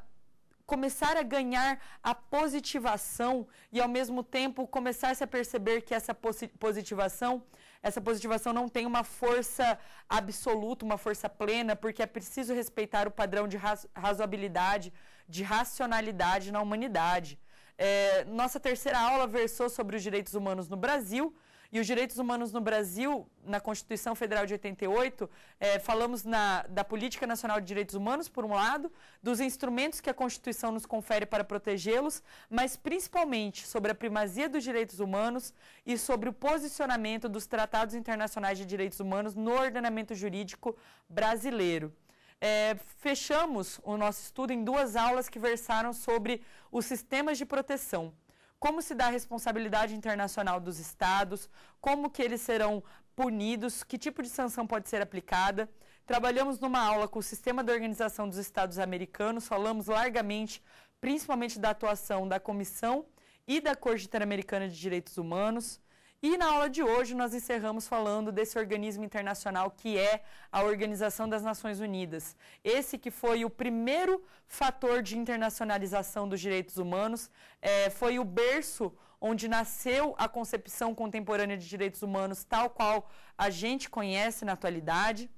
começar a ganhar a positivação e, ao mesmo tempo, começar-se a perceber que essa positivação essa positivação não tem uma força absoluta, uma força plena, porque é preciso respeitar o padrão de razoabilidade, de racionalidade na humanidade. É, nossa terceira aula versou sobre os direitos humanos no Brasil. E os direitos humanos no Brasil, na Constituição Federal de 88, é, falamos na, da Política Nacional de Direitos Humanos, por um lado, dos instrumentos que a Constituição nos confere para protegê-los, mas principalmente sobre a primazia dos direitos humanos e sobre o posicionamento dos tratados internacionais de direitos humanos no ordenamento jurídico brasileiro. É, fechamos o nosso estudo em duas aulas que versaram sobre os sistemas de proteção como se dá a responsabilidade internacional dos estados, como que eles serão punidos, que tipo de sanção pode ser aplicada. Trabalhamos numa aula com o Sistema de Organização dos Estados Americanos, falamos largamente, principalmente da atuação da Comissão e da Corte Interamericana de Direitos Humanos. E na aula de hoje nós encerramos falando desse organismo internacional que é a Organização das Nações Unidas. Esse que foi o primeiro fator de internacionalização dos direitos humanos, é, foi o berço onde nasceu a concepção contemporânea de direitos humanos tal qual a gente conhece na atualidade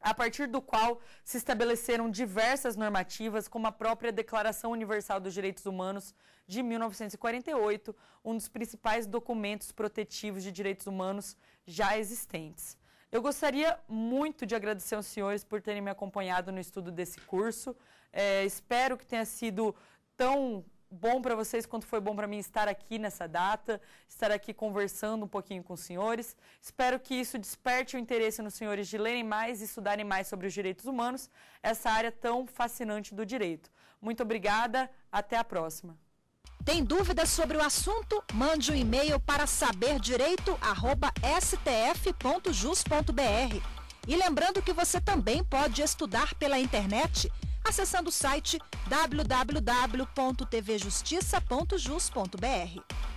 a partir do qual se estabeleceram diversas normativas, como a própria Declaração Universal dos Direitos Humanos de 1948, um dos principais documentos protetivos de direitos humanos já existentes. Eu gostaria muito de agradecer aos senhores por terem me acompanhado no estudo desse curso. É, espero que tenha sido tão bom para vocês quanto foi bom para mim estar aqui nessa data, estar aqui conversando um pouquinho com os senhores. Espero que isso desperte o interesse nos senhores de lerem mais e estudarem mais sobre os direitos humanos, essa área tão fascinante do direito. Muito obrigada, até a próxima. Tem dúvidas sobre o assunto? Mande um e-mail para saberdireito@stf.jus.br. E lembrando que você também pode estudar pela internet acessando o site www.tvjustiça.jus.br.